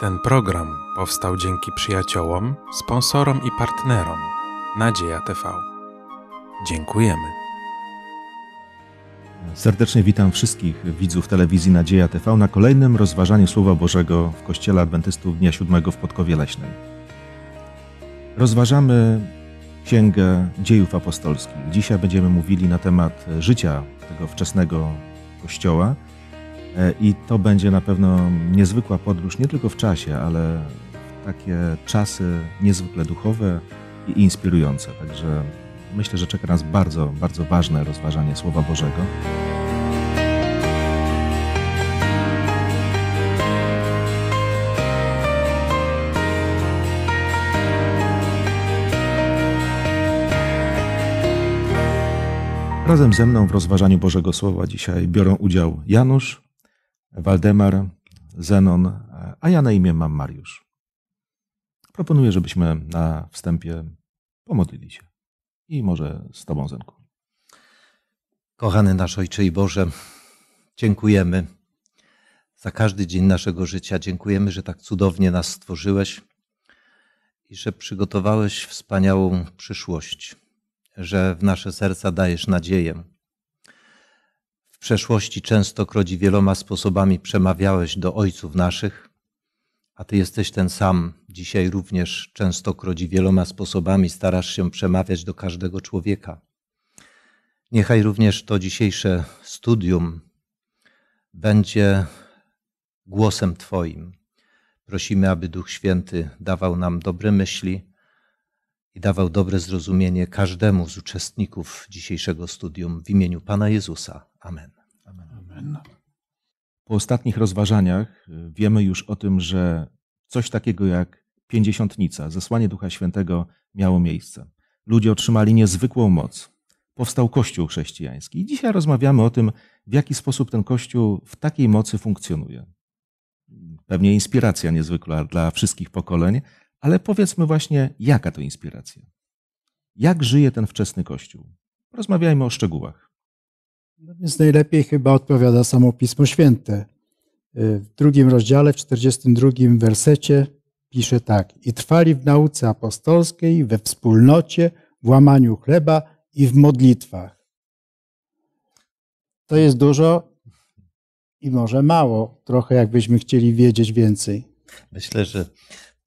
Ten program powstał dzięki przyjaciołom, sponsorom i partnerom Nadzieja TV. Dziękujemy. Serdecznie witam wszystkich widzów telewizji Nadzieja TV na kolejnym rozważaniu Słowa Bożego w Kościele Adwentystów Dnia Siódmego w Podkowie Leśnej. Rozważamy Księgę Dziejów Apostolskich. Dzisiaj będziemy mówili na temat życia tego wczesnego Kościoła – E, I to będzie na pewno niezwykła podróż, nie tylko w czasie, ale w takie czasy niezwykle duchowe i inspirujące. Także myślę, że czeka nas bardzo, bardzo ważne rozważanie Słowa Bożego. Razem ze mną w rozważaniu Bożego Słowa dzisiaj biorą udział Janusz, Waldemar, Zenon, a ja na imię mam Mariusz. Proponuję, żebyśmy na wstępie pomodlili się. I może z Tobą, Zenku. Kochany nasz Ojcze i Boże, dziękujemy za każdy dzień naszego życia. Dziękujemy, że tak cudownie nas stworzyłeś i że przygotowałeś wspaniałą przyszłość, że w nasze serca dajesz nadzieję przeszłości częstokroć wieloma sposobami przemawiałeś do ojców naszych, a Ty jesteś ten sam. Dzisiaj również częstokroć wieloma sposobami starasz się przemawiać do każdego człowieka. Niechaj również to dzisiejsze studium będzie głosem Twoim. Prosimy, aby Duch Święty dawał nam dobre myśli i dawał dobre zrozumienie każdemu z uczestników dzisiejszego studium w imieniu Pana Jezusa. Amen. Amen. Amen. Po ostatnich rozważaniach y, wiemy już o tym, że coś takiego jak pięćdziesiątnica, zesłanie Ducha Świętego miało miejsce. Ludzie otrzymali niezwykłą moc. Powstał Kościół chrześcijański. I dzisiaj rozmawiamy o tym, w jaki sposób ten Kościół w takiej mocy funkcjonuje. Pewnie inspiracja niezwykła dla wszystkich pokoleń, ale powiedzmy właśnie, jaka to inspiracja? Jak żyje ten wczesny Kościół? Rozmawiajmy o szczegółach. No więc najlepiej chyba odpowiada samo Pismo Święte. Y, w drugim rozdziale, w 42 wersecie pisze tak. I trwali w nauce apostolskiej, we wspólnocie, w łamaniu chleba i w modlitwach. To jest dużo i może mało, trochę jakbyśmy chcieli wiedzieć więcej. Myślę, że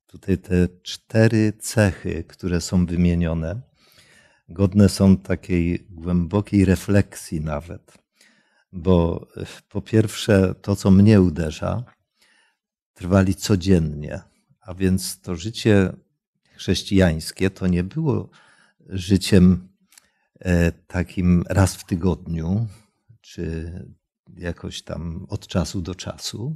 tutaj te cztery cechy, które są wymienione, godne są takiej głębokiej refleksji nawet. Bo e, po pierwsze, to co mnie uderza, trwali codziennie, a więc to życie chrześcijańskie to nie było życiem e, takim raz w tygodniu, czy jakoś tam od czasu do czasu,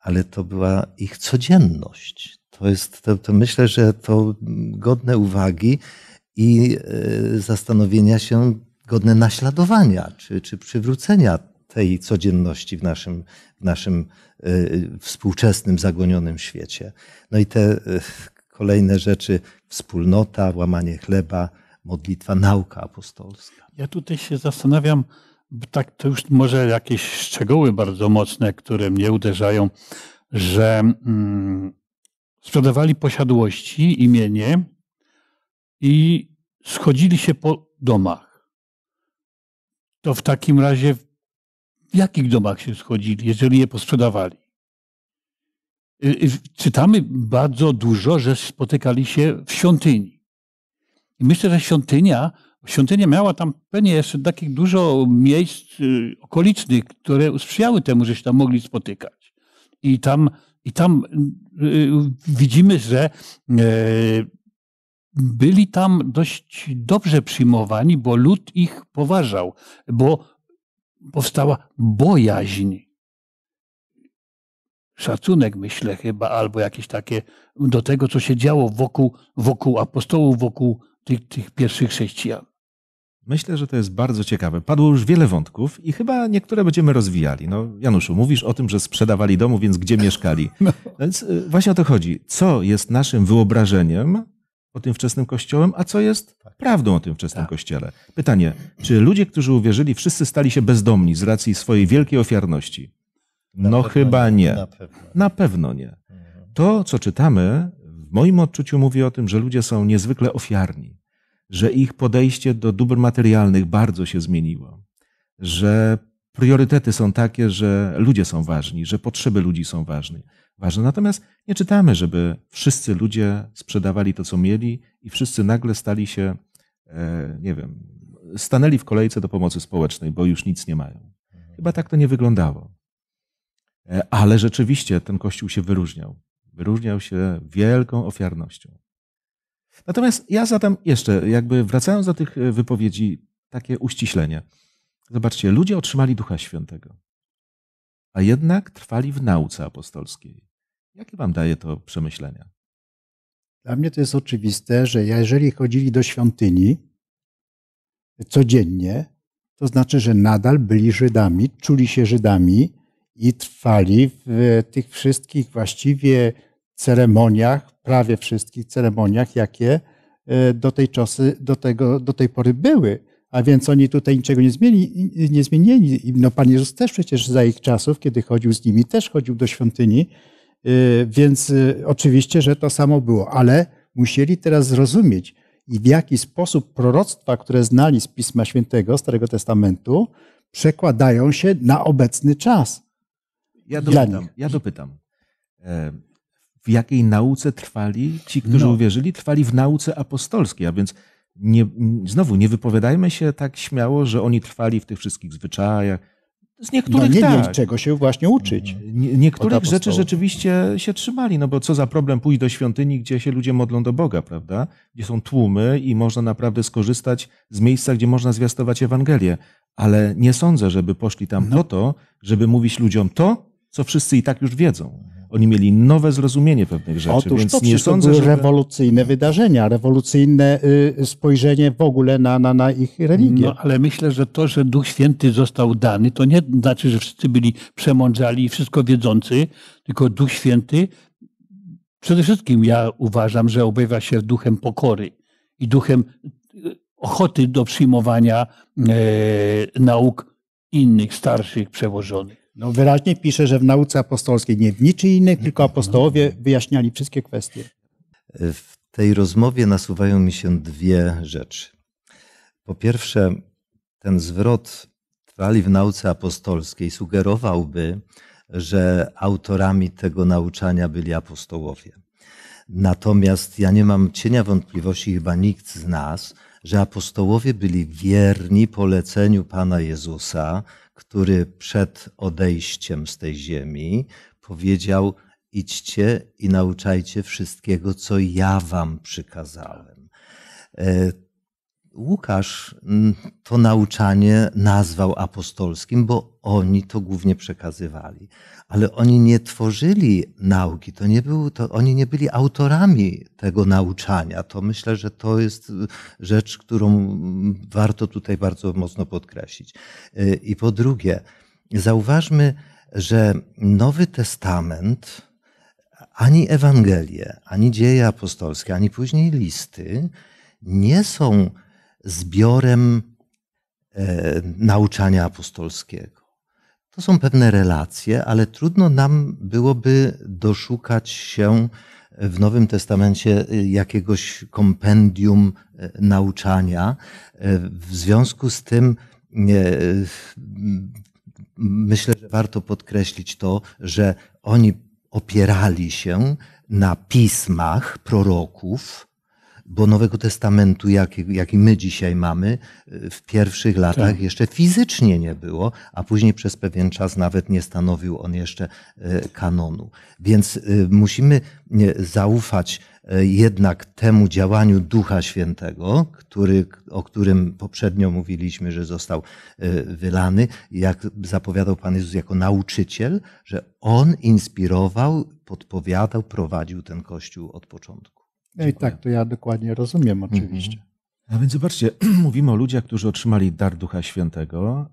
ale to była ich codzienność. To jest, to, to myślę, że to godne uwagi, i e, zastanowienia się godne naśladowania czy, czy przywrócenia tej codzienności w naszym, w naszym e, współczesnym, zagonionym świecie. No i te e, kolejne rzeczy, wspólnota, łamanie chleba, modlitwa, nauka apostolska. Ja tutaj się zastanawiam, tak to już może jakieś szczegóły bardzo mocne, które mnie uderzają, że mm, sprzedawali posiadłości, imienie, i schodzili się po domach. To w takim razie w jakich domach się schodzili, jeżeli je posprzedawali? Y, y, czytamy bardzo dużo, że spotykali się w świątyni. I myślę, że świątynia, świątynia miała tam pewnie jeszcze takich dużo miejsc y, okolicznych, które sprzyjały temu, że się tam mogli spotykać. I tam, i tam widzimy, że e, byli tam dość dobrze przyjmowani, bo lud ich poważał, bo powstała bojaźń. Szacunek, myślę chyba, albo jakieś takie do tego, co się działo wokół, wokół apostołów, wokół tych, tych pierwszych chrześcijan. Myślę, że to jest bardzo ciekawe. Padło już wiele wątków i chyba niektóre będziemy rozwijali. No, Januszu, mówisz o tym, że sprzedawali domu, więc gdzie mieszkali? No. Więc y, właśnie o to chodzi. Co jest naszym wyobrażeniem o tym wczesnym kościołem, a co jest tak. prawdą o tym wczesnym tak. kościele. Pytanie, czy ludzie, którzy uwierzyli, wszyscy stali się bezdomni z racji swojej wielkiej ofiarności? Na no chyba nie. nie. Na, pewno. na pewno, nie. Mhm. To, co czytamy, w moim odczuciu mówi o tym, że ludzie są niezwykle ofiarni, że ich podejście do dóbr materialnych bardzo się zmieniło, że priorytety są takie, że ludzie są ważni, że potrzeby ludzi są ważne, ważne. Natomiast nie czytamy, żeby wszyscy ludzie sprzedawali to, co mieli i wszyscy nagle stali się, e, nie wiem, stanęli w kolejce do pomocy społecznej, bo już nic nie mają. Mhm. Chyba tak to nie wyglądało. E, ale rzeczywiście ten kościół się wyróżniał. Wyróżniał się wielką ofiarnością. Natomiast ja zatem jeszcze, jakby wracając do tych e, wypowiedzi, takie uściślenie. Zobaczcie, ludzie otrzymali Ducha Świętego, a jednak trwali w nauce apostolskiej. Jakie Wam daje to przemyślenia? Dla mnie to jest oczywiste, że jeżeli chodzili do świątyni codziennie, to znaczy, że nadal byli Żydami, czuli się Żydami i trwali w tych wszystkich właściwie ceremoniach, prawie wszystkich ceremoniach, jakie e, do tej, czasy, do tego, do tej pory były. A więc oni tutaj niczego nie, zmieni, nie zmienili. No Pan Jezus też przecież za ich czasów, kiedy chodził z nimi, też chodził do świątyni Y, więc y, oczywiście, że to samo było, ale musieli teraz zrozumieć, i w jaki sposób proroctwa, które znali z Pisma Świętego, Starego Testamentu, przekładają się na obecny czas. Ja dopytam. Ja dopytam. E, w jakiej nauce trwali ci, którzy no. uwierzyli? Trwali w nauce apostolskiej, a więc nie, znowu nie wypowiadajmy się tak śmiało, że oni trwali w tych wszystkich zwyczajach, z niektórych no nie tak. czego się właśnie uczyć. Nie, niektórych rzeczy rzeczywiście się trzymali, no bo co za problem pójść do świątyni, gdzie się ludzie modlą do Boga, prawda? Gdzie są tłumy i można naprawdę skorzystać z miejsca, gdzie można zwiastować Ewangelię. Ale nie sądzę, żeby poszli tam no. po to, żeby mówić ludziom to, co wszyscy i tak już wiedzą. Oni mieli nowe zrozumienie pewnych rzeczy. Otóż więc to nie sądzę, były żeby... rewolucyjne wydarzenia, rewolucyjne y, spojrzenie w ogóle na, na, na ich religię. No ale myślę, że to, że Duch Święty został dany, to nie znaczy, że wszyscy byli przemądrzali i wszystko wiedzący, tylko Duch Święty przede wszystkim ja uważam, że objawia się duchem pokory i duchem y, ochoty do przyjmowania e, nauk innych, starszych, przełożonych. No, wyraźnie pisze, że w nauce apostolskiej nie w niczym innych, tylko apostołowie wyjaśniali wszystkie kwestie. W tej rozmowie nasuwają mi się dwie rzeczy. Po pierwsze, ten zwrot trwali w nauce apostolskiej sugerowałby, że autorami tego nauczania byli apostołowie. Natomiast ja nie mam cienia wątpliwości, chyba nikt z nas, że apostołowie byli wierni poleceniu Pana Jezusa, który przed odejściem z tej ziemi powiedział: Idźcie i nauczajcie wszystkiego, co ja wam przykazałem. E, Łukasz mm, to nauczanie nazwał apostolskim, bo oni to głównie przekazywali. Ale oni nie tworzyli nauki, to nie był, to oni nie byli autorami tego nauczania. To myślę, że to jest y, rzecz, którą mm, warto tutaj bardzo mocno podkreślić. Y, I po drugie, zauważmy, że Nowy Testament, ani Ewangelie, ani dzieje apostolskie, ani później listy nie są zbiorem e, nauczania apostolskiego. To są pewne relacje, ale trudno nam byłoby doszukać się w Nowym Testamencie e, jakiegoś kompendium e, nauczania. E, w związku z tym myślę, że warto podkreślić to, że oni opierali się na pismach proroków, bo Nowego Testamentu, jaki, jaki my dzisiaj mamy, y, w pierwszych latach tak. jeszcze fizycznie nie było, a później przez pewien czas nawet nie stanowił on jeszcze y, kanonu. Więc y, musimy zaufać jednak temu działaniu Ducha Świętego, który, o którym poprzednio mówiliśmy, że został wylany, jak zapowiadał Pan Jezus jako nauczyciel, że On inspirował, podpowiadał, prowadził ten Kościół od początku. No i tak, to ja dokładnie rozumiem mhm. oczywiście. Mhm. A więc zobaczcie, mówimy o ludziach, którzy otrzymali dar Ducha Świętego,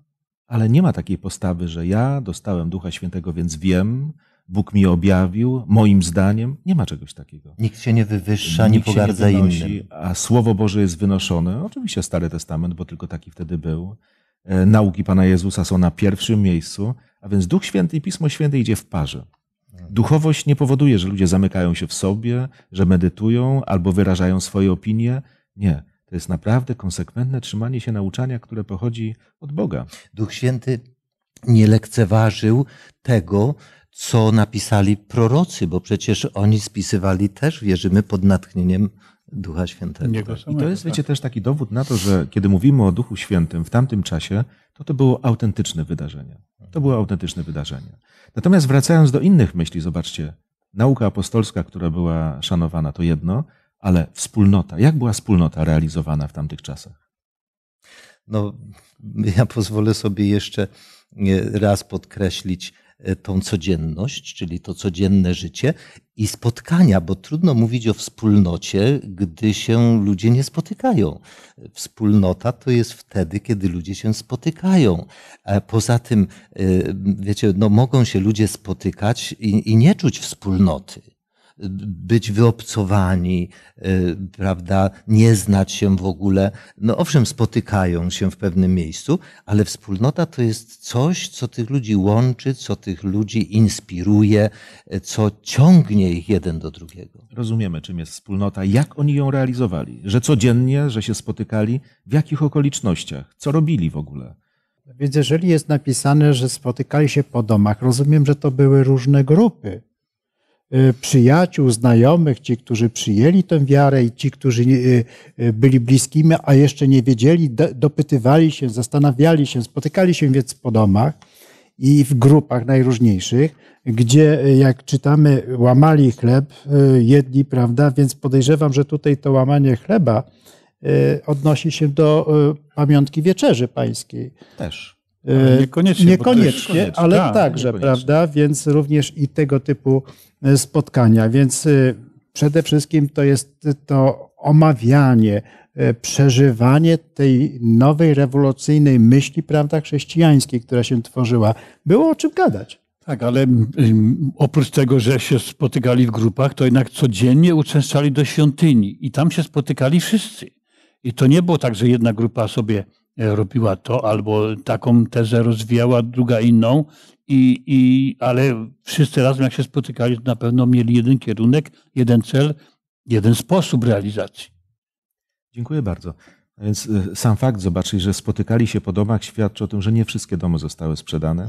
ale nie ma takiej postawy, że ja dostałem Ducha Świętego, więc wiem, Bóg mi objawił, moim zdaniem. Nie ma czegoś takiego. Nikt się nie wywyższa, Nikt nie pogardza nie wynosi, innym. A Słowo Boże jest wynoszone. Oczywiście Stary Testament, bo tylko taki wtedy był. E, nauki Pana Jezusa są na pierwszym miejscu, a więc Duch Święty i Pismo Święte idzie w parze. Duchowość nie powoduje, że ludzie zamykają się w sobie, że medytują albo wyrażają swoje opinie. Nie. To jest naprawdę konsekwentne trzymanie się nauczania, które pochodzi od Boga. Duch Święty nie lekceważył tego, co napisali prorocy, bo przecież oni spisywali też, wierzymy, pod natchnieniem Ducha Świętego. I to jest, wiecie, tak. też taki dowód na to, że kiedy mówimy o Duchu Świętym w tamtym czasie, to to było autentyczne wydarzenie. To było autentyczne wydarzenia. Natomiast wracając do innych myśli, zobaczcie, nauka apostolska, która była szanowana, to jedno, ale wspólnota. Jak była wspólnota realizowana w tamtych czasach? No, ja pozwolę sobie jeszcze e, raz podkreślić e, tą codzienność, czyli to codzienne życie i spotkania, bo trudno mówić o wspólnocie, gdy się ludzie nie spotykają. Wspólnota to jest wtedy, kiedy ludzie się spotykają. Poza tym, y, wiecie, no mogą się ludzie spotykać i, i nie czuć wspólnoty być wyobcowani, y, prawda, nie znać się w ogóle. No owszem, spotykają się w pewnym miejscu, ale wspólnota to jest coś, co tych ludzi łączy, co tych ludzi inspiruje, co ciągnie ich jeden do drugiego. Rozumiemy, czym jest wspólnota, jak oni ją realizowali, że codziennie, że się spotykali, w jakich okolicznościach, co robili w ogóle. Więc jeżeli jest napisane, że spotykali się po domach, rozumiem, że to były różne grupy. Y, przyjaciół, znajomych, ci, którzy przyjęli tę wiarę i ci, którzy y, y, byli bliskimi, a jeszcze nie wiedzieli, dopytywali się, zastanawiali się, spotykali się więc po domach i w grupach najróżniejszych, gdzie, jak czytamy, łamali chleb, jedli, prawda? Więc podejrzewam, że tutaj to łamanie chleba odnosi się do pamiątki wieczerzy pańskiej. Też. E, ale niekoniecznie. Niekoniecznie, ale tak, także, prawda? Więc również i tego typu e, spotkania. Więc e, przede wszystkim to jest to omawianie, przeżywanie tej nowej rewolucyjnej myśli, prawda, chrześcijańskiej, która się tworzyła. Było o czym gadać. Tak, ale oprócz tego, że się spotykali w grupach, to jednak codziennie uczęszczali do świątyni i tam się spotykali wszyscy. I to nie było tak, że jedna grupa sobie E, robiła to, albo taką tezę rozwijała, druga inną, i, i, ale wszyscy razem, jak się spotykali, to na pewno mieli jeden kierunek, jeden cel, jeden sposób realizacji. Dziękuję bardzo. A więc e, sam fakt, zobaczyć, że spotykali się po domach, świadczy o tym, że nie wszystkie domy zostały sprzedane.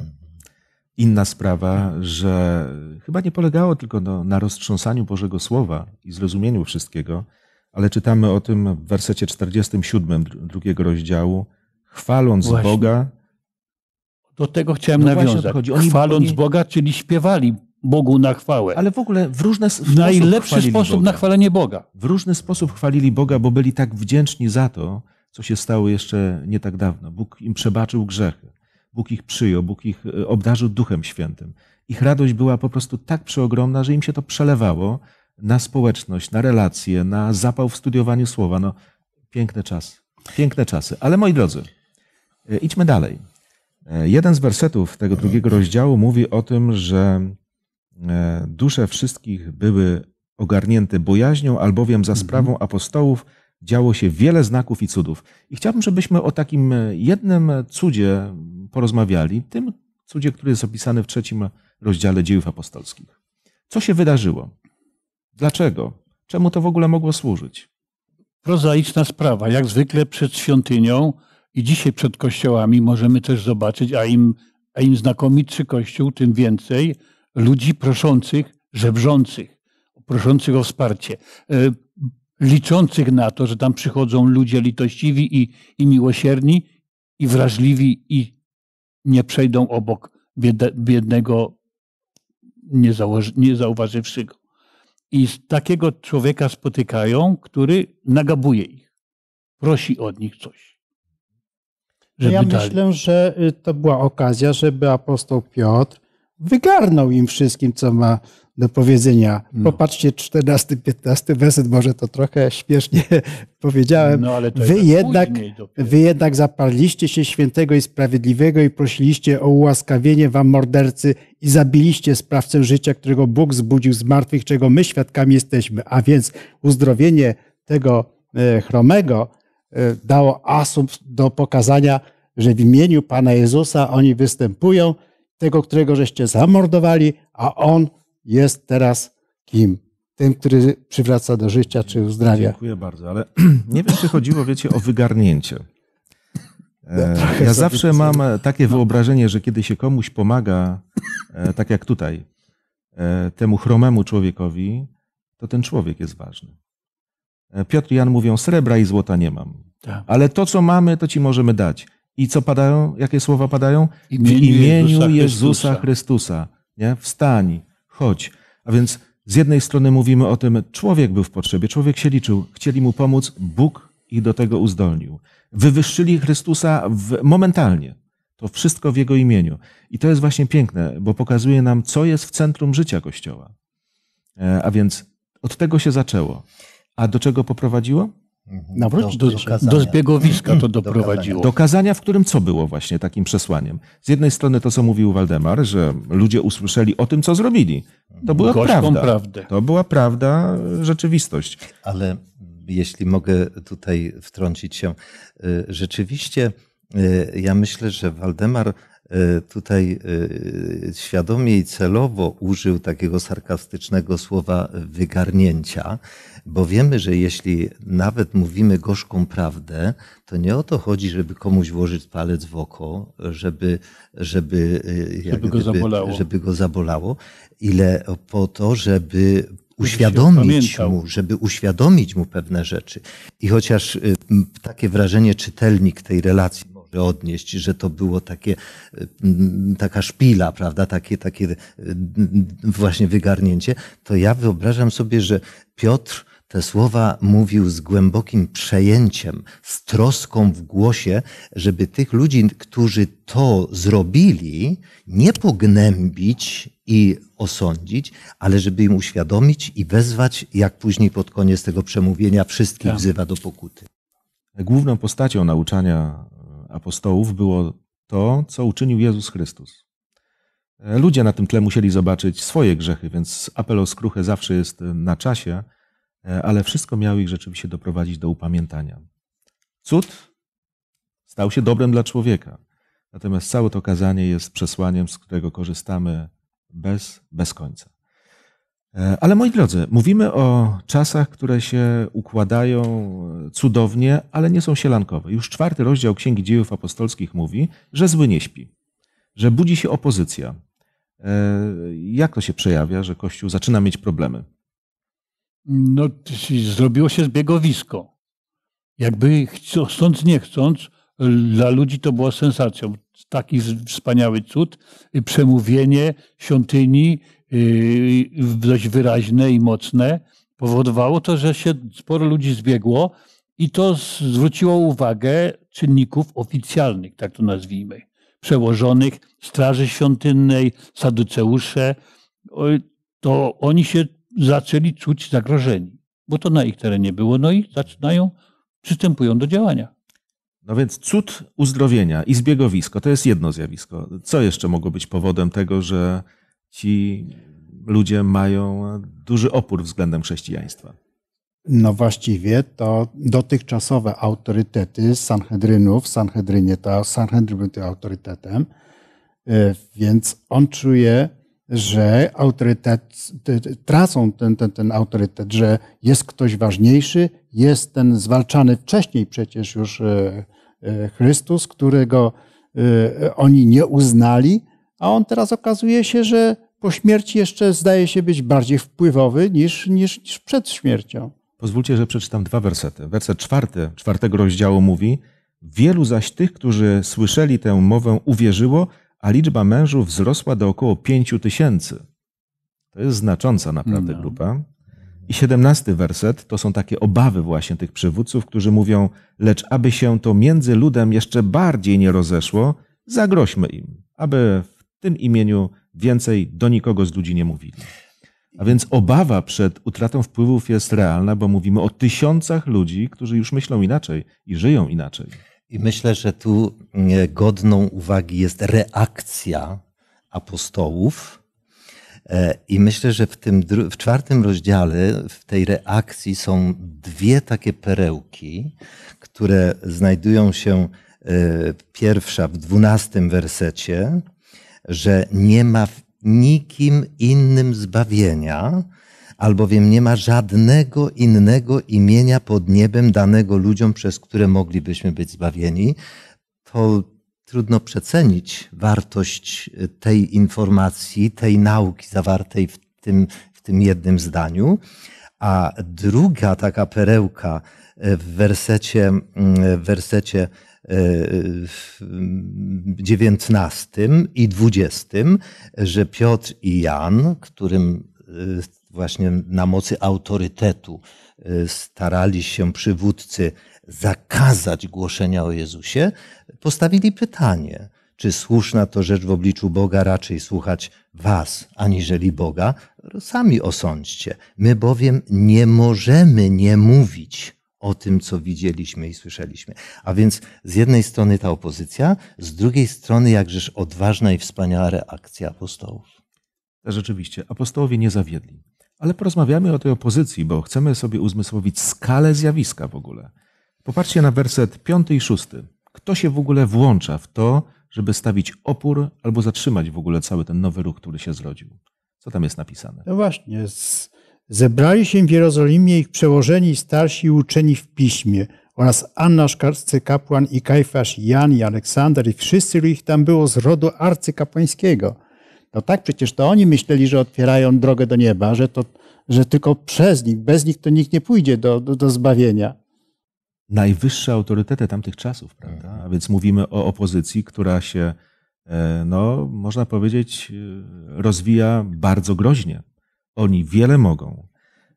Inna sprawa, że chyba nie polegało tylko no, na roztrząsaniu Bożego Słowa i zrozumieniu wszystkiego, ale czytamy o tym w wersecie 47 drugiego rozdziału, chwaląc właśnie. Boga. Do tego chciałem no nawiązać. Oni, chwaląc oni... Boga, czyli śpiewali Bogu na chwałę. Ale w ogóle w różny sposób. Najlepszy sposób Boga. na chwalenie Boga. W różny sposób chwalili Boga, bo byli tak wdzięczni za to, co się stało jeszcze nie tak dawno. Bóg im przebaczył grzechy. Bóg ich przyjął, Bóg ich e, obdarzył Duchem Świętym. Ich radość była po prostu tak przeogromna, że im się to przelewało na społeczność, na relacje, na zapał w studiowaniu słowa. No, piękne czas. Piękne czasy. Ale moi drodzy, E, idźmy dalej. E, jeden z wersetów tego drugiego rozdziału mówi o tym, że e, dusze wszystkich były ogarnięte bojaźnią, albowiem za mhm. sprawą apostołów działo się wiele znaków i cudów. I chciałbym, żebyśmy o takim jednym cudzie porozmawiali, tym cudzie, który jest opisany w trzecim rozdziale dziejów apostolskich. Co się wydarzyło? Dlaczego? Czemu to w ogóle mogło służyć? Prozaiczna sprawa, jak zwykle przed świątynią i dzisiaj przed kościołami możemy też zobaczyć, a im, a im znakomitszy kościół, tym więcej ludzi proszących, żebrzących, proszących o wsparcie, e, liczących na to, że tam przychodzą ludzie litościwi i, i miłosierni, i wrażliwi, i nie przejdą obok biednego, niezauważywszy go. I takiego człowieka spotykają, który nagabuje ich, prosi od nich coś żeby ja dali. myślę, że y, to była okazja, żeby apostoł Piotr wygarnął im wszystkim, co ma do powiedzenia. No. Popatrzcie, 14, 15 werset, może to trochę śpiesznie powiedziałem. No, ale to wy, jednak, wy jednak zaparliście się świętego i sprawiedliwego i prosiliście o ułaskawienie wam mordercy i zabiliście sprawcę życia, którego Bóg zbudził z martwych, czego my świadkami jesteśmy. A więc uzdrowienie tego e, chromego E, dało asump do pokazania, że w imieniu Pana Jezusa oni występują, tego, którego żeście zamordowali, a on jest teraz kim? Tym, który przywraca do życia czy uzdrawia. Dziękuję bardzo, ale nie wiem, czy chodziło, wiecie, o wygarnięcie. E, no, ja zawsze mam e, takie no. wyobrażenie, że kiedy się komuś pomaga, tak jak tutaj, temu chromemu człowiekowi, to ten człowiek jest ważny. E, Piotr i Jan mówią, srebra i złota nie mam. Tak. Ale to, co mamy, to ci możemy dać. I co padają? Jakie słowa padają? W imieniu, w imieniu Jezusa, Chrystusa. Chrystusa. Nie? Wstań, chodź. A więc z jednej strony mówimy o tym, człowiek był w potrzebie, człowiek się liczył, chcieli mu pomóc, Bóg ich do tego uzdolnił. Wywyższyli Chrystusa w, momentalnie. To wszystko w Jego imieniu. I to jest właśnie piękne, bo pokazuje nam, co jest w centrum życia Kościoła. E, a więc od tego się zaczęło. A do czego poprowadziło? Nawróć do, do, do, zbiegowiska to doprowadziło. Do kazania, w którym co było właśnie takim przesłaniem? Z jednej strony to, co mówił Waldemar, że ludzie usłyszeli o tym, co zrobili. To była prawda. Prawdę. To była prawda, rzeczywistość. Ale jeśli mogę tutaj wtrącić się, y, rzeczywiście y, ja myślę, że Waldemar E, tutaj e, świadomie i celowo użył takiego sarkastycznego słowa wygarnięcia, bo wiemy, że jeśli nawet mówimy gorzką prawdę, to nie o to chodzi, żeby komuś włożyć palec w oko, żeby, żeby, e, żeby, go, gdyby, zabolało. żeby go zabolało, ile po to, żeby uświadomić mu, żeby uświadomić mu pewne rzeczy. I chociaż takie wrażenie czytelnik tej relacji odnieść, że to było takie, mm, taka szpila, prawda, takie, takie y, mm, właśnie wygarnięcie, to ja wyobrażam sobie, że Piotr te słowa mówił z głębokim przejęciem, z troską w głosie, żeby tych ludzi, którzy to zrobili, nie pognębić i osądzić, ale żeby im uświadomić i wezwać, jak później pod koniec tego przemówienia wszystkich tak. wzywa do pokuty. Główną postacią nauczania apostołów było to, co uczynił Jezus Chrystus. E, ludzie na tym tle musieli zobaczyć swoje grzechy, więc apel o skruchę zawsze jest na czasie, e, ale wszystko miało ich rzeczywiście doprowadzić do upamiętania. Cud stał się dobrem dla człowieka, natomiast całe to kazanie jest przesłaniem, z którego korzystamy bez, bez końca. E, ale moi drodzy, mówimy o czasach, które się układają e, cudownie, ale nie są sielankowe. Już czwarty rozdział Księgi Dziejów Apostolskich mówi, że zły nie śpi, że budzi się opozycja. E, jak to się przejawia, że Kościół zaczyna mieć problemy? No, zrobiło się zbiegowisko. Jakby chcąc, nie chcąc, dla ludzi to była sensacją. Taki wspaniały cud, przemówienie świątyni, Y, dość wyraźne i mocne, powodowało to, że się sporo ludzi zbiegło i to zwróciło uwagę czynników oficjalnych, tak to nazwijmy, przełożonych, Straży Świątynnej, Saduceusze. To oni się zaczęli czuć zagrożeni, bo to na ich terenie było, no i zaczynają, przystępują do działania. No więc cud uzdrowienia i zbiegowisko to jest jedno zjawisko. Co jeszcze mogło być powodem tego, że ci ludzie mają duży opór względem chrześcijaństwa. No właściwie to dotychczasowe autorytety Sanhedrynu, w Sanhedrynie to Sanhedryn był tym autorytetem, e, więc on czuje, że autorytet, tracą ten, ten, ten autorytet, że jest ktoś ważniejszy, jest ten zwalczany wcześniej przecież już e, e, Chrystus, którego oni nie uznali, a on teraz okazuje się, że po śmierci jeszcze zdaje się być bardziej wpływowy niż, niż, niż przed śmiercią. Pozwólcie, że przeczytam dwa wersety. Werset czwarty, czwartego rozdziału mówi: Wielu zaś tych, którzy słyszeli tę mowę, uwierzyło, a liczba mężów wzrosła do około pięciu tysięcy. To jest znacząca naprawdę no. grupa. I siedemnasty werset to są takie obawy właśnie tych przywódców, którzy mówią, lecz aby się to między ludem jeszcze bardziej nie rozeszło, zagroźmy im, aby tym imieniu więcej do nikogo z ludzi nie mówili. A więc obawa przed utratą wpływów jest realna, bo mówimy o tysiącach ludzi, którzy już myślą inaczej i żyją inaczej. I myślę, że tu mm, godną uwagi jest reakcja apostołów. E, I myślę, że w tym w czwartym rozdziale, w tej reakcji są dwie takie perełki, które znajdują się e, pierwsza w dwunastym wersecie, że nie ma w nikim innym zbawienia, albowiem nie ma żadnego innego imienia pod niebem danego ludziom, przez które moglibyśmy być zbawieni, to trudno przecenić wartość y, tej informacji, tej nauki zawartej w tym, w tym jednym zdaniu. A druga taka perełka y, w wersecie, mm, w wersecie XIX i XX, że Piotr i Jan, którym e, właśnie na mocy autorytetu e, starali się przywódcy zakazać głoszenia o Jezusie, postawili pytanie, czy słuszna to rzecz w obliczu Boga raczej słuchać was aniżeli Boga? Sami osądźcie. My bowiem nie możemy nie mówić o tym, co widzieliśmy i słyszeliśmy. A więc z jednej strony ta opozycja, z drugiej strony jakżeż odważna i wspaniała reakcja apostołów. Tak, rzeczywiście, apostołowie nie zawiedli. Ale porozmawiamy o tej opozycji, bo chcemy sobie uzmysłowić skalę zjawiska w ogóle. Popatrzcie na werset 5 i 6. Kto się w ogóle włącza w to, żeby stawić opór albo zatrzymać w ogóle cały ten nowy ruch, który się zrodził? Co tam jest napisane? No właśnie, z Zebrali się w Jerozolimie ich przełożeni starsi uczeni w piśmie oraz Anna arcykapłan i Kajfasz, Jan i Aleksander i wszyscy, ich tam było z rodu arcykapłańskiego. No tak, przecież to oni myśleli, że otwierają drogę do nieba, że, to, że tylko przez nich, bez nich to nikt nie pójdzie do, do, do zbawienia. Najwyższe autorytety tamtych czasów, prawda? A więc mówimy o opozycji, która się, e, no, można powiedzieć, e, rozwija bardzo groźnie. Oni wiele mogą.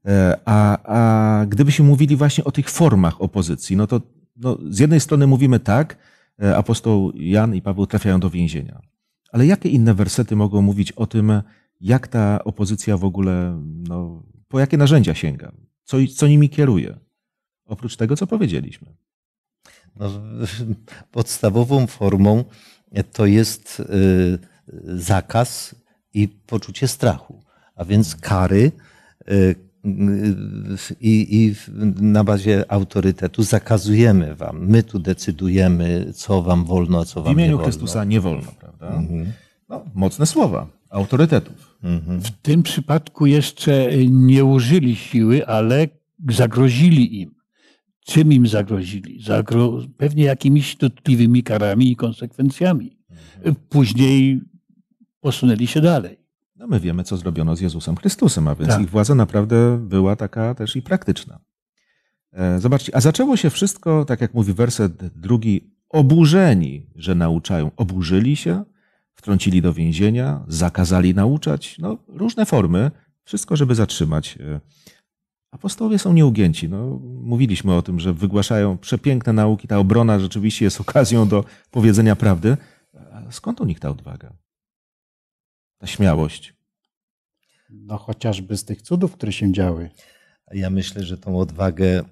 E, a, a gdybyśmy mówili właśnie o tych formach opozycji, no to no, z jednej strony mówimy tak, e, apostoł Jan i Paweł trafiają do więzienia. Ale jakie inne wersety mogą mówić o tym, jak ta opozycja w ogóle, no, po jakie narzędzia sięga, co, co nimi kieruje, oprócz tego, co powiedzieliśmy? No, podstawową formą to jest y, zakaz i poczucie strachu a więc kary y, y, i, i na bazie autorytetu zakazujemy wam. My tu decydujemy, co wam wolno, a co wam nie wolno. W imieniu Chrystusa nie wolno, prawda? Mhm. No, mocne słowa, autorytetów. Mhm. W tym przypadku jeszcze nie użyli siły, ale zagrozili im. Czym im zagrozili? Zagro... Pewnie jakimiś dotkliwymi karami i konsekwencjami. Mhm. Później posunęli się dalej. No my wiemy, co zrobiono z Jezusem Chrystusem, a więc tak. ich władza naprawdę była taka też i praktyczna. E, zobaczcie, a zaczęło się wszystko, tak jak mówi werset drugi, oburzeni, że nauczają. Oburzyli się, wtrącili do więzienia, zakazali nauczać. No, różne formy, wszystko, żeby zatrzymać. E, apostołowie są nieugięci. No, mówiliśmy o tym, że wygłaszają przepiękne nauki. Ta obrona rzeczywiście jest okazją do powiedzenia prawdy. A skąd u nich ta odwaga? ta śmiałość? No chociażby z tych cudów, które się działy. Ja myślę, że tą odwagę e,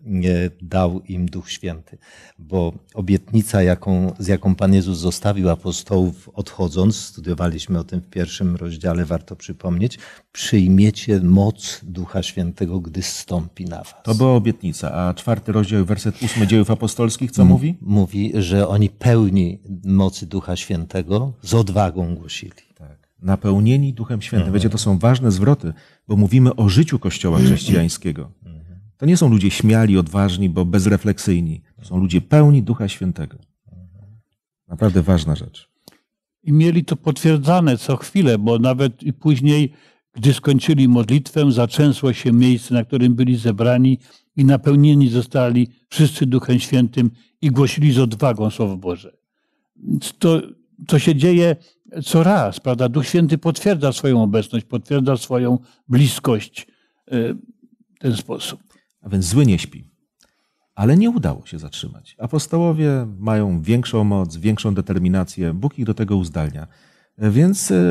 dał im Duch Święty, bo obietnica, jaką, z jaką Pan Jezus zostawił apostołów odchodząc, studiowaliśmy o tym w pierwszym rozdziale, warto przypomnieć, przyjmiecie moc Ducha Świętego, gdy stąpi na was. To była obietnica, a czwarty rozdział, werset ósmy dziejów apostolskich, co M- mówi? Mówi, że oni pełni mocy Ducha Świętego z odwagą głosili. Tak napełnieni Duchem Świętym. Mhm. Wiecie, to są ważne zwroty, bo mówimy o życiu Kościoła mhm. chrześcijańskiego. Mhm. To nie są ludzie śmiali, odważni, bo bezrefleksyjni. To są ludzie pełni Ducha Świętego. Naprawdę ważna rzecz. I mieli to potwierdzane co chwilę, bo nawet i później, gdy skończyli modlitwę, zaczęsło się miejsce, na którym byli zebrani i napełnieni zostali wszyscy Duchem Świętym i głosili z odwagą Słowo Boże. To, co się dzieje co raz, prawda? Duch Święty potwierdza swoją obecność, potwierdza swoją bliskość e, w ten sposób. A więc zły nie śpi. Ale nie udało się zatrzymać. Apostołowie mają większą moc, większą determinację. Bóg ich do tego uzdalnia. E, więc e,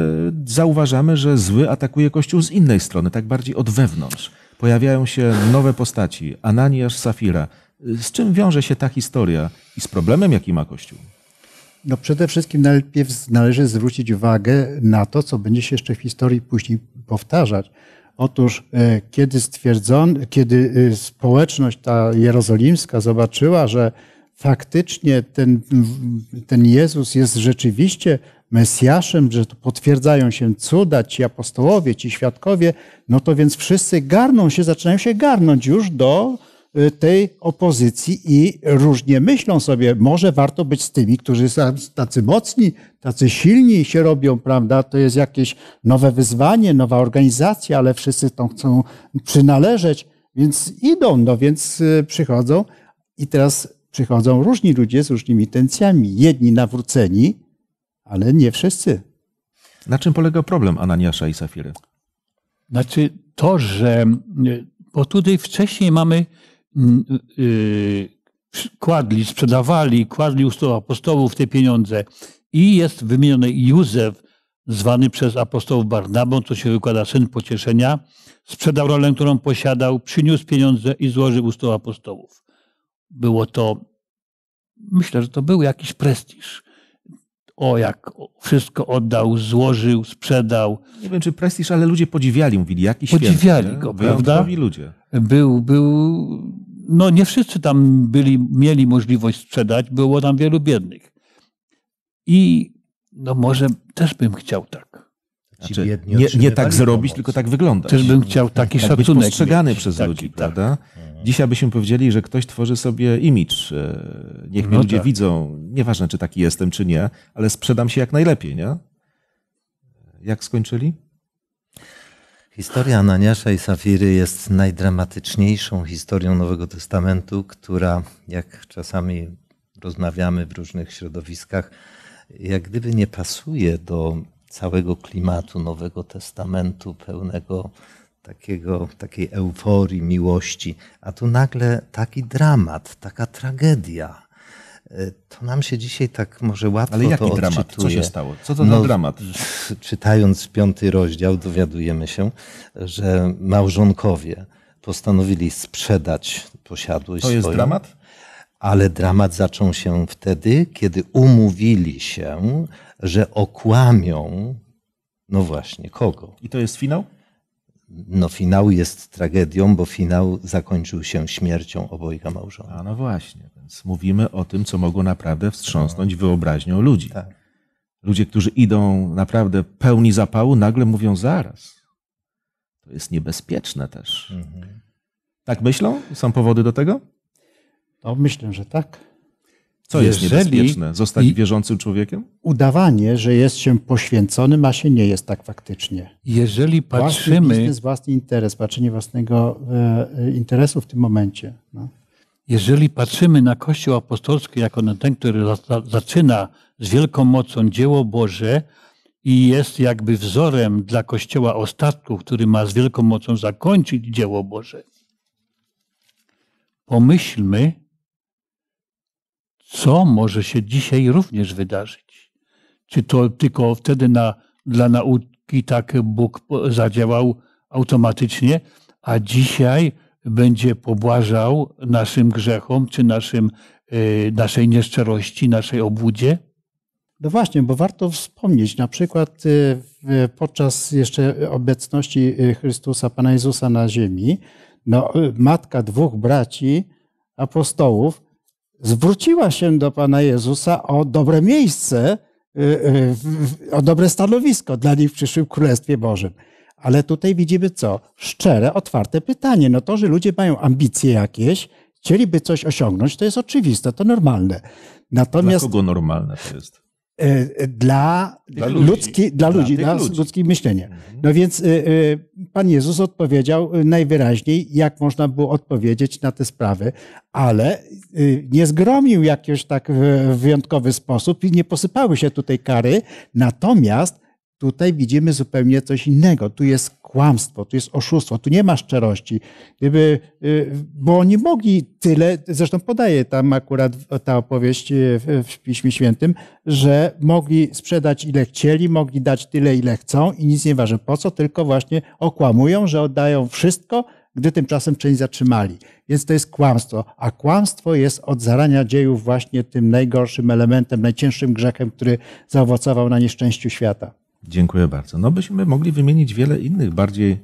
zauważamy, że zły atakuje Kościół z innej strony, tak bardziej od wewnątrz. Pojawiają się nowe postaci, Ananiasz, Safira. Z czym wiąże się ta historia i z problemem, jaki ma Kościół? No przede wszystkim najpierw należy zwrócić uwagę na to, co będzie się jeszcze w historii później powtarzać. Otóż e, kiedy stwierdzono, kiedy e, społeczność ta jerozolimska zobaczyła, że faktycznie ten, ten Jezus jest rzeczywiście Mesjaszem, że to potwierdzają się cuda, ci apostołowie, ci świadkowie, no to więc wszyscy garną się, zaczynają się garnąć już do Y, tej opozycji i różnie myślą sobie, może warto być z tymi, którzy są tacy mocni, tacy silni się robią, prawda? To jest jakieś nowe wyzwanie, nowa organizacja, ale wszyscy tam chcą przynależeć, więc idą, no więc y, przychodzą i teraz przychodzą różni ludzie z różnymi intencjami. Jedni nawróceni, ale nie wszyscy. Na czym polega problem Ananiasza i Safiry? Znaczy to, że y, bo tutaj wcześniej mamy Y, kładli, sprzedawali, kładli u stóp apostołów te pieniądze. I jest wymieniony Józef, zwany przez apostołów Barnabą, co się wykłada syn pocieszenia, sprzedał rolę, którą posiadał, przyniósł pieniądze i złożył u stóp apostołów. Było to, myślę, że to był jakiś prestiż o jak wszystko oddał, złożył, sprzedał. Nie wiem, czy prestiż, ale ludzie podziwiali, mówili, jaki święty. Podziwiali święty, go, prawda? ludzie. Był, był, no nie wszyscy tam byli, mieli możliwość sprzedać, było tam wielu biednych. I no może też bym chciał tak. Znaczy, nie, nie tak zrobić, pomoc. tylko tak wyglądać. Też bym chciał taki tak, szacunek. Być postrzegany mieć. przez taki, ludzi, tak. prawda? Dzisiaj byśmy powiedzieli, że ktoś tworzy sobie imidż. E, niech no mnie no ludzie tak. widzą, nieważne czy taki jestem, czy nie, ale sprzedam się jak najlepiej, nie? Jak skończyli? Historia Ananiasza i Safiry jest najdramatyczniejszą historią Nowego Testamentu, która, jak czasami rozmawiamy w różnych środowiskach, jak gdyby nie pasuje do całego klimatu Nowego Testamentu, pełnego takiego, takiej euforii, miłości, a tu nagle taki dramat, taka tragedia. E, to nam się dzisiaj tak może łatwo Ale jaki to dramat? Co się stało? Co to no, dramat? Czytając piąty rozdział dowiadujemy się, że małżonkowie postanowili sprzedać posiadłość To jest swoją, dramat? Ale dramat zaczął się wtedy, kiedy umówili się, że okłamią, no właśnie, kogo? I to jest finał? no finał jest tragedią, bo finał zakończył się śmiercią obojga małżonków. A no właśnie, więc mówimy o tym, co mogło naprawdę wstrząsnąć wyobraźnią ludzi. Tak. Ludzie, którzy idą naprawdę pełni zapału, nagle mówią zaraz. To jest niebezpieczne też. Mhm. Tak myślą? Są powody do tego? No, myślę, że tak. Co jest niebezpieczne? Zostać wierzącym człowiekiem? Udawanie, że jest się poświęconym, a się nie jest tak faktycznie. Jeżeli patrzymy. Własny biznes, własny interes, patrzenie własnego e, e, interesu w tym momencie. No. Jeżeli patrzymy na Kościół Apostolski jako na ten, który zaczyna z wielką mocą dzieło Boże i jest jakby wzorem dla Kościoła ostatku, który ma z wielką mocą zakończyć dzieło Boże, pomyślmy, co może się dzisiaj również wydarzyć. Czy to tylko wtedy na, dla nauki tak Bóg zadziałał automatycznie, a dzisiaj będzie pobłażał naszym grzechom, czy naszym, y, naszej nieszczerości, naszej obłudzie? No właśnie, bo warto wspomnieć, na przykład y, podczas jeszcze obecności y, Chrystusa, Pana Jezusa na ziemi, no, matka dwóch braci apostołów zwróciła się do Pana Jezusa o dobre miejsce, y, y, o dobre stanowisko dla nich w przyszłym Królestwie Bożym. Ale tutaj widzimy co? Szczere, otwarte pytanie. No to, że ludzie mają ambicje jakieś, chcieliby coś osiągnąć, to jest oczywiste, to normalne. Natomiast... Dla kogo normalne to jest? E, dla, dla ludzi, ludzki, dla ludzi, dla, dla ludzi. ludzkie myślenie. Mhm. No więc e, e, Pan Jezus odpowiedział najwyraźniej, jak można było odpowiedzieć na te sprawy, ale nie zgromił jakiś tak w wyjątkowy sposób i nie posypały się tutaj kary, natomiast Tutaj widzimy zupełnie coś innego. Tu jest kłamstwo, tu jest oszustwo, tu nie ma szczerości. Gdyby, y, bo oni mogli tyle, zresztą podaje tam akurat ta opowieść y, w Piśmie Świętym, że mogli sprzedać ile chcieli, mogli dać tyle ile chcą i nic nie waży. Po co? Tylko właśnie okłamują, że oddają wszystko, gdy tymczasem część zatrzymali. Więc to jest kłamstwo, a kłamstwo jest od zarania dziejów właśnie tym najgorszym elementem, najcięższym grzechem, który zaowocował na nieszczęściu świata. Dziękuję bardzo. No byśmy mogli wymienić wiele innych, bardziej,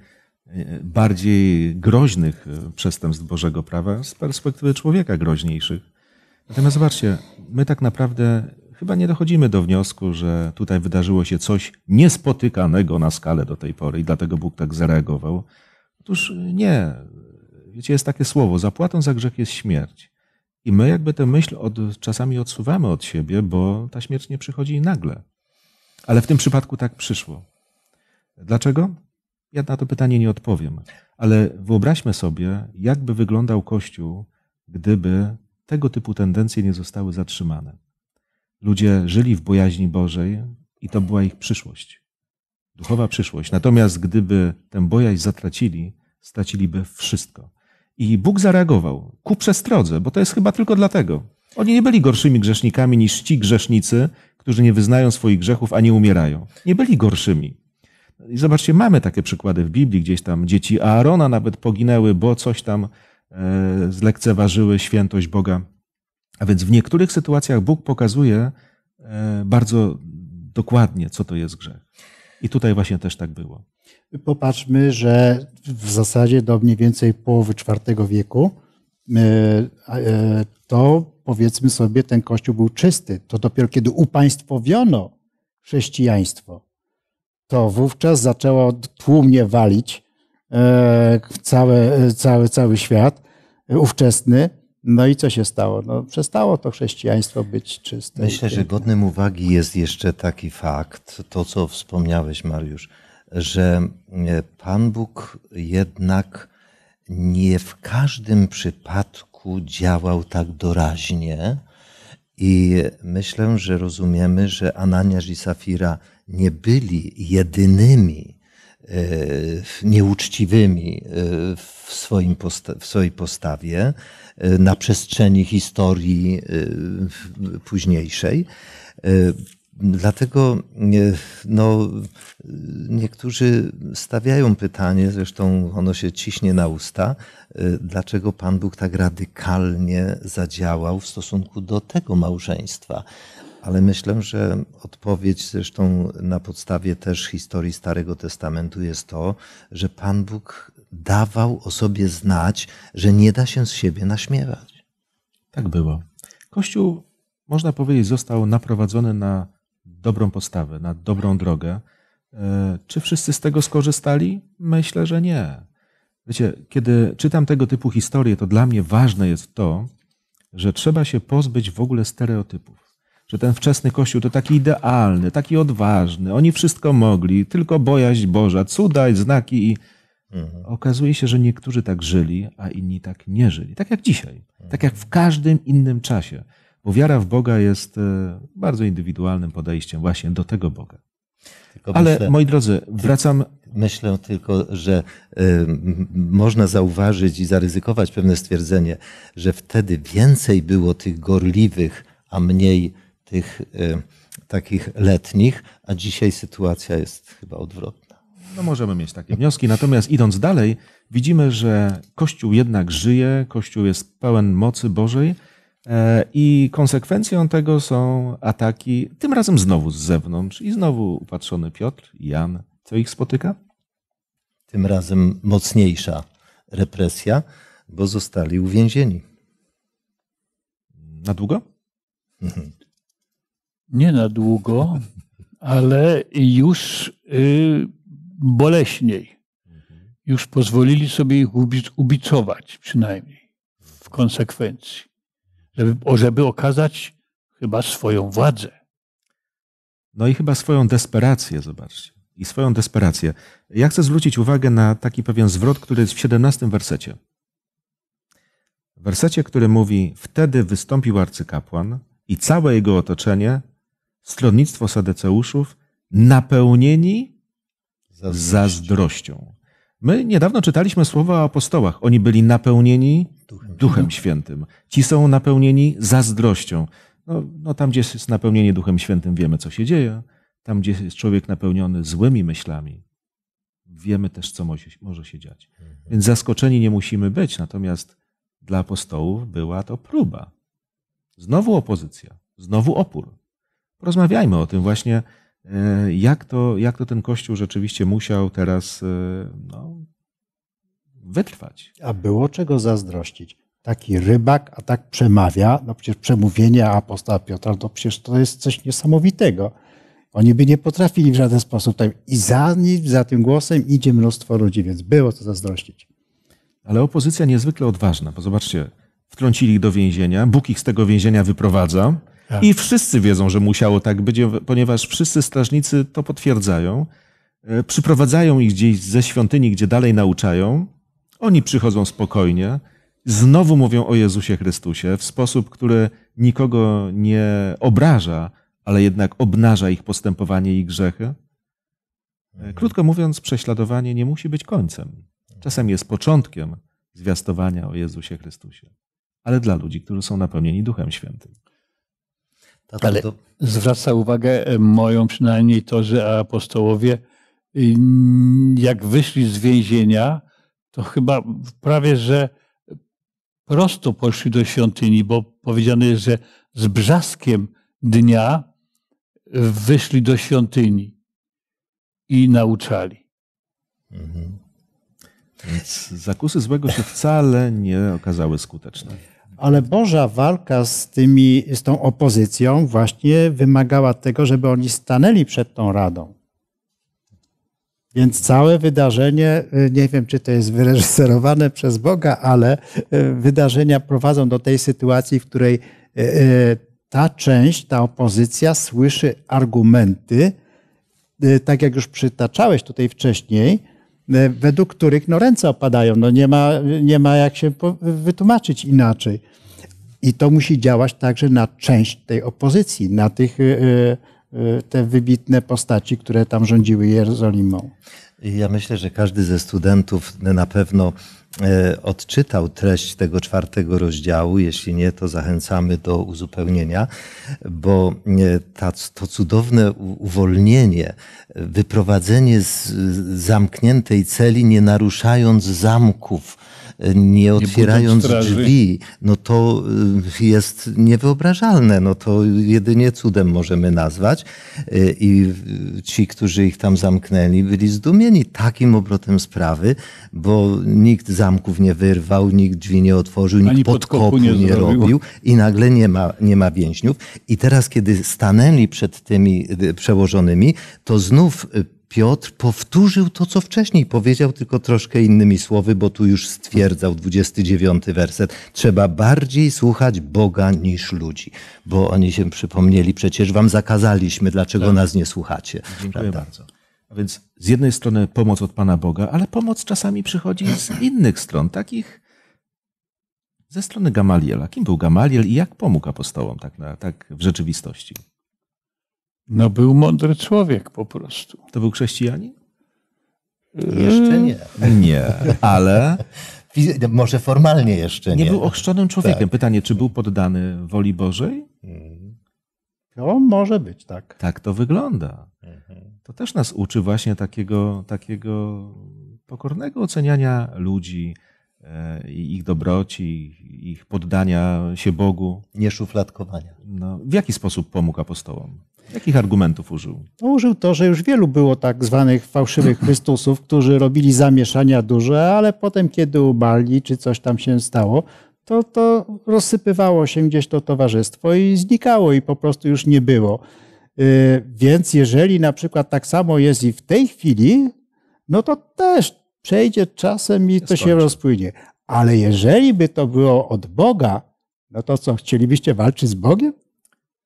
e, bardziej groźnych e, przestępstw Bożego Prawa z perspektywy człowieka groźniejszych. Natomiast zobaczcie, my tak naprawdę chyba nie dochodzimy do wniosku, że tutaj wydarzyło się coś niespotykanego na skalę do tej pory i dlatego Bóg tak zareagował. Otóż nie. Wiecie, jest takie słowo, zapłatą za grzech jest śmierć. I my jakby tę myśl od, czasami odsuwamy od siebie, bo ta śmierć nie przychodzi nagle. Ale w tym przypadku tak przyszło. Dlaczego? Ja na to pytanie nie odpowiem, ale wyobraźmy sobie, jak by wyglądał Kościół, gdyby tego typu tendencje nie zostały zatrzymane. Ludzie żyli w bojaźni Bożej i to była ich przyszłość, duchowa przyszłość. Natomiast gdyby tę bojaźń zatracili, straciliby wszystko. I Bóg zareagował ku przestrodze, bo to jest chyba tylko dlatego. Oni nie byli gorszymi grzesznikami niż ci grzesznicy, którzy nie wyznają swoich grzechów, a nie umierają. Nie byli gorszymi. I zobaczcie, mamy takie przykłady w Biblii, gdzieś tam dzieci Aarona nawet poginęły, bo coś tam e, zlekceważyły świętość Boga. A więc w niektórych sytuacjach Bóg pokazuje e, bardzo dokładnie, co to jest grzech. I tutaj właśnie też tak było. Popatrzmy, że w zasadzie do mniej więcej połowy IV wieku E, e, to powiedzmy sobie, ten kościół był czysty. To dopiero kiedy upaństwowiono chrześcijaństwo, to wówczas zaczęło tłumnie walić e, cały, cały, cały świat ówczesny. No i co się stało? No, przestało to chrześcijaństwo być czyste. Myślę, że godnym uwagi jest jeszcze taki fakt, to co wspomniałeś, Mariusz, że Pan Bóg jednak nie w każdym przypadku działał tak doraźnie. I myślę, że rozumiemy, że Ananiasz i Safira nie byli jedynymi e, nieuczciwymi e, w, swoim posta- w swojej postawie e, na przestrzeni historii późniejszej. Dlatego e, no, niektórzy stawiają pytanie, zresztą ono się ciśnie na usta, e, dlaczego Pan Bóg tak radykalnie zadziałał w stosunku do tego małżeństwa. Ale myślę, że odpowiedź zresztą na podstawie też historii Starego Testamentu jest to, że Pan Bóg dawał o sobie znać, że nie da się z siebie naśmiewać. Tak było. Kościół, można powiedzieć, został naprowadzony na dobrą postawę, na dobrą drogę. E, czy wszyscy z tego skorzystali? Myślę, że nie. Wiecie, kiedy czytam tego typu historie, to dla mnie ważne jest to, że trzeba się pozbyć w ogóle stereotypów. Że ten wczesny Kościół to taki idealny, taki odważny, oni wszystko mogli, tylko bojaźń Boża, cuda, znaki i. Mhm. Okazuje się, że niektórzy tak żyli, a inni tak nie żyli. Tak jak dzisiaj, mhm. tak jak w każdym innym czasie. Bo wiara w Boga jest e, bardzo indywidualnym podejściem właśnie do tego Boga. Tylko Ale myślę, moi drodzy, wracam. Myślę tylko, że y, można zauważyć i zaryzykować pewne stwierdzenie, że wtedy więcej było tych gorliwych, a mniej tych y, takich letnich, a dzisiaj sytuacja jest chyba odwrotna. No możemy mieć takie wnioski. Natomiast idąc dalej, widzimy, że Kościół jednak żyje, Kościół jest pełen mocy Bożej E, I konsekwencją tego są ataki, tym razem znowu z zewnątrz i znowu upatrzony Piotr, Jan. Co ich spotyka? Tym razem mocniejsza represja, bo zostali uwięzieni. Na długo? Mhm. Nie na długo, ale już y, boleśniej. Mhm. Już pozwolili sobie ich ubicować przynajmniej w konsekwencji żeby, żeby okazać chyba swoją władzę. No i chyba swoją desperację, zobaczcie. I swoją desperację. Ja chcę zwrócić uwagę na taki pewien zwrot, który jest w 17 wersecie. W wersecie, który mówi: Wtedy wystąpił arcykapłan i całe jego otoczenie, stronnictwo Sadeceuszów, napełnieni zazdrością. zazdrością. My niedawno czytaliśmy słowa o apostołach. Oni byli napełnieni Duchem, Duchem Świętym. Ci są napełnieni zazdrością. No, no tam, gdzie jest napełnienie Duchem Świętym, wiemy, co się dzieje. Tam, gdzie jest człowiek napełniony złymi myślami, wiemy też, co może, może się dziać. Mhm. Więc zaskoczeni nie musimy być. Natomiast dla apostołów była to próba. Znowu opozycja, znowu opór. Porozmawiajmy o tym właśnie, e, jak to, jak to ten Kościół rzeczywiście musiał teraz e, no, wytrwać. A było czego zazdrościć. Taki rybak, a tak przemawia, no przecież przemówienie apostoła Piotra, no to przecież to jest coś niesamowitego. Oni by nie potrafili w żaden sposób. Tam. I za, nim, za tym głosem idzie mnóstwo ludzi, więc było co zazdrościć. Ale opozycja niezwykle odważna, bo zobaczcie, wtrącili ich do więzienia, Bóg ich z tego więzienia wyprowadza. Tak. I wszyscy wiedzą, że musiało tak być, ponieważ wszyscy strażnicy to potwierdzają. E, przyprowadzają ich gdzieś ze świątyni, gdzie dalej nauczają. Oni przychodzą spokojnie, znowu mówią o Jezusie Chrystusie w sposób, który nikogo nie obraża, ale jednak obnaża ich postępowanie i grzechy. Mhm. Krótko mówiąc, prześladowanie nie musi być końcem. Czasem jest początkiem zwiastowania o Jezusie Chrystusie, ale dla ludzi, którzy są napełnieni Duchem Świętym. Tato, ale tak, to... zwraca uwagę e, moją przynajmniej to, że apostołowie, y, jak wyszli z więzienia, to chyba prawie, że prosto poszli do świątyni, bo powiedziane jest, że z brzaskiem dnia wyszli do świątyni i nauczali. Mhm. Więc zakusy złego się wcale nie okazały skuteczne. Ale Boża walka z, tymi, z tą opozycją właśnie wymagała tego, żeby oni stanęli przed tą radą. Więc całe wydarzenie, y, nie wiem czy to jest wyreżyserowane przez Boga, ale y, wydarzenia prowadzą do tej sytuacji, w której y, ta część, ta opozycja słyszy argumenty, tak jak już przytaczałeś tutaj wcześniej, według których no, ręce opadają. No, nie, ma, nie ma jak się wytłumaczyć inaczej. I to musi działać także na część tej opozycji, na tych Y, te wybitne postaci, które tam rządziły Jerozolimą. Ja myślę, że każdy ze studentów na pewno e, odczytał treść tego czwartego rozdziału. Jeśli nie, to zachęcamy do uzupełnienia, bo e, to cudowne uwolnienie, wyprowadzenie z zamkniętej celi, nie naruszając zamków, nie otwierając nie drzwi, no to y, jest niewyobrażalne. No to jedynie cudem możemy nazwać. Y, I ci, którzy ich tam zamknęli, byli zdumieni takim obrotem sprawy, bo nikt zamków nie wyrwał, nikt drzwi nie otworzył, nikt Ani podkopu, nie, nie robił i nagle nie ma, nie ma więźniów. I teraz, kiedy stanęli przed tymi y, przełożonymi, to znów Piotr powtórzył to, co wcześniej powiedział, tylko troszkę innymi słowy, bo tu już stwierdzał 29 werset. Trzeba bardziej słuchać Boga niż ludzi, bo oni się przypomnieli, przecież wam zakazaliśmy, dlaczego tak. nas nie słuchacie. Dziękuję prawda? bardzo. A więc z jednej strony pomoc od Pana Boga, ale pomoc czasami przychodzi z innych stron, takich ze strony Gamaliela. Kim był Gamaliel i jak pomógł apostołom tak, na, tak w rzeczywistości? No był mądry człowiek po prostu. To był chrześcijanin? Yy, jeszcze nie. Nie, ale... No, może formalnie jeszcze nie. Nie był ochrzczonym człowiekiem. Tak. Pytanie, czy był poddany woli Bożej? Mm. No, może być, tak. Tak to wygląda. Mhm. To też nas uczy właśnie takiego, takiego pokornego oceniania ludzi, e, ich dobroci, ich poddania się Bogu. Nie szufladkowania. No, w jaki sposób pomógł apostołom? Jakich argumentów użył? No, użył to, że już wielu było tak zwanych fałszywych Chrystusów, którzy robili zamieszania duże, ale potem, kiedy umarli, czy coś tam się stało, to, to rozsypywało się gdzieś to towarzystwo i znikało i po prostu już nie było. Y, więc jeżeli na przykład tak samo jest i w tej chwili, no to też przejdzie czasem i to się rozpłynie. Ale jeżeli by to było od Boga, no to co, chcielibyście walczyć z Bogiem?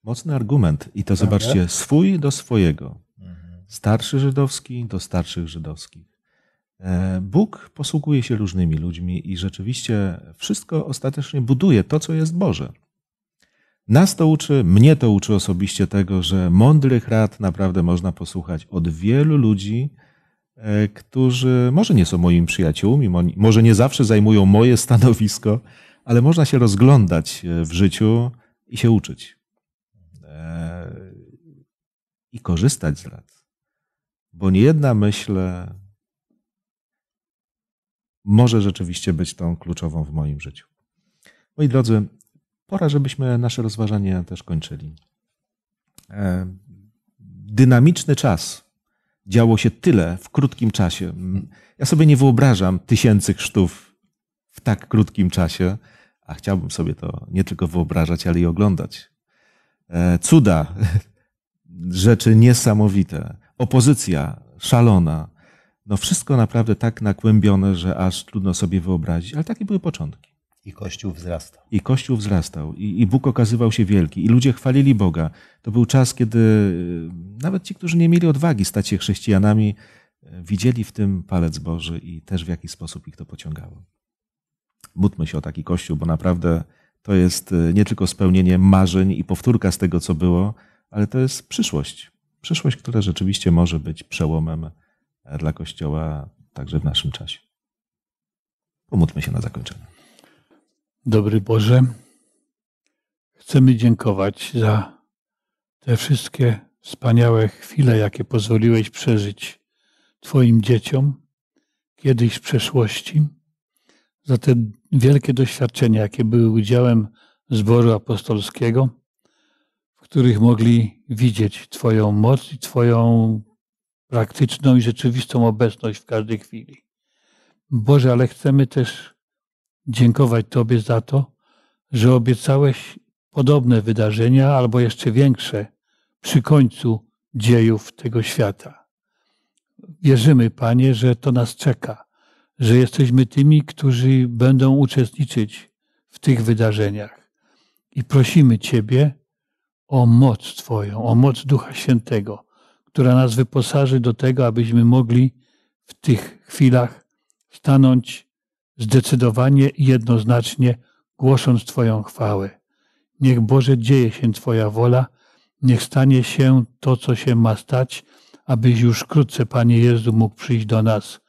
Mocny argument. I to zobaczcie, swój do swojego. Mhm. Starszy żydowski do starszych żydowskich. E, Bóg posługuje się różnymi ludźmi i rzeczywiście wszystko ostatecznie buduje to, co jest Boże. Nas to uczy, mnie to uczy osobiście tego, że mądrych rad naprawdę można posłuchać od wielu ludzi, e, którzy może nie są moimi przyjaciółmi, może nie zawsze zajmują moje stanowisko, ale można się rozglądać e, w życiu i się uczyć. E, i korzystać z lat. Bo nie jedna myśl e, może rzeczywiście być tą kluczową w moim życiu. Moi drodzy, pora, żebyśmy nasze rozważanie też kończyli. E, dynamiczny czas. Działo się tyle w krótkim czasie. Ja sobie nie wyobrażam tysięcy chrztów w tak krótkim czasie, a chciałbym sobie to nie tylko wyobrażać, ale i oglądać. E, cuda, rzeczy niesamowite, opozycja szalona. No wszystko naprawdę tak nakłębione, że aż trudno sobie wyobrazić, ale takie były początki. I Kościół wzrastał. I Kościół wzrastał. I, I Bóg okazywał się wielki. I ludzie chwalili Boga. To był czas, kiedy e, nawet ci, którzy nie mieli odwagi stać się chrześcijanami, e, widzieli w tym palec Boży i też w jaki sposób ich to pociągało. Módlmy się o taki Kościół, bo naprawdę to jest y, nie tylko spełnienie marzeń i powtórka z tego, co było, ale to jest przyszłość. Przyszłość, która rzeczywiście może być przełomem e, dla Kościoła także w naszym czasie. Pomódlmy się na zakończenie. Dobry Boże, chcemy dziękować za te wszystkie wspaniałe chwile, jakie pozwoliłeś przeżyć Twoim dzieciom kiedyś w przeszłości, za te wielkie doświadczenia, jakie były udziałem zboru apostolskiego, w których mogli widzieć Twoją moc i Twoją praktyczną i rzeczywistą obecność w każdej chwili. Boże, ale chcemy też dziękować Tobie za to, że obiecałeś podobne wydarzenia albo jeszcze większe przy końcu dziejów tego świata. Wierzymy, Panie, że to nas czeka że jesteśmy tymi, którzy będą uczestniczyć w tych wydarzeniach. I prosimy Ciebie o moc Twoją, o moc Ducha Świętego, która nas wyposaży do tego, abyśmy mogli w tych chwilach stanąć zdecydowanie i jednoznacznie, głosząc Twoją chwałę. Niech Boże dzieje się Twoja wola, niech stanie się to, co się ma stać, abyś już wkrótce, Panie Jezu, mógł przyjść do nas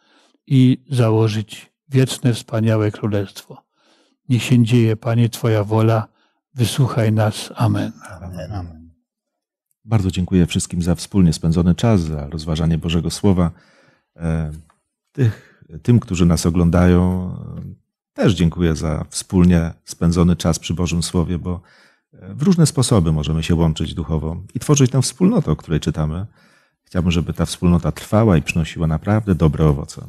i założyć wieczne, wspaniałe królestwo. Niech się dzieje, Panie, Twoja wola. Wysłuchaj nas. Amen. Amen. Amen. Bardzo dziękuję wszystkim za wspólnie spędzony czas, za rozważanie Bożego Słowa. E, tych, tym, którzy nas oglądają, e, też dziękuję za wspólnie spędzony czas przy Bożym Słowie, bo e, w różne sposoby możemy się łączyć duchowo i tworzyć tę wspólnotę, o której czytamy. Chciałbym, żeby ta wspólnota trwała i przynosiła naprawdę dobre owoce.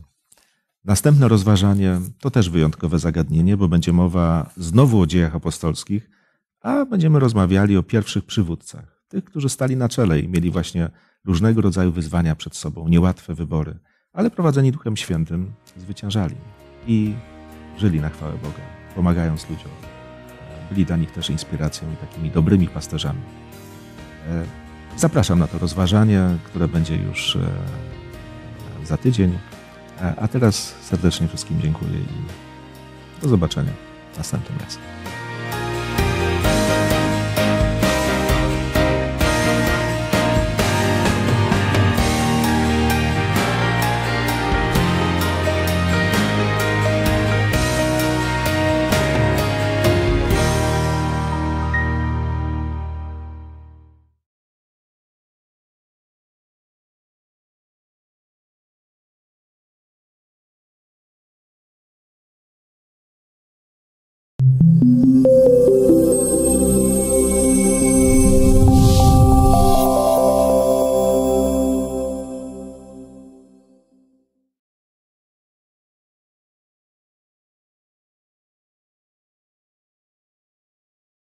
Następne rozważanie to też wyjątkowe zagadnienie, bo będzie mowa znowu o dziejach apostolskich, a będziemy rozmawiali o pierwszych przywódcach, tych, którzy stali na czele i mieli właśnie różnego rodzaju wyzwania przed sobą, niełatwe wybory, ale prowadzeni Duchem Świętym zwyciężali i żyli na chwałę Boga, pomagając ludziom. Byli dla nich też inspiracją i takimi dobrymi pasterzami. E, zapraszam na to rozważanie, które będzie już e, za tydzień. A teraz serdecznie wszystkim dziękuję i do zobaczenia następnym razem.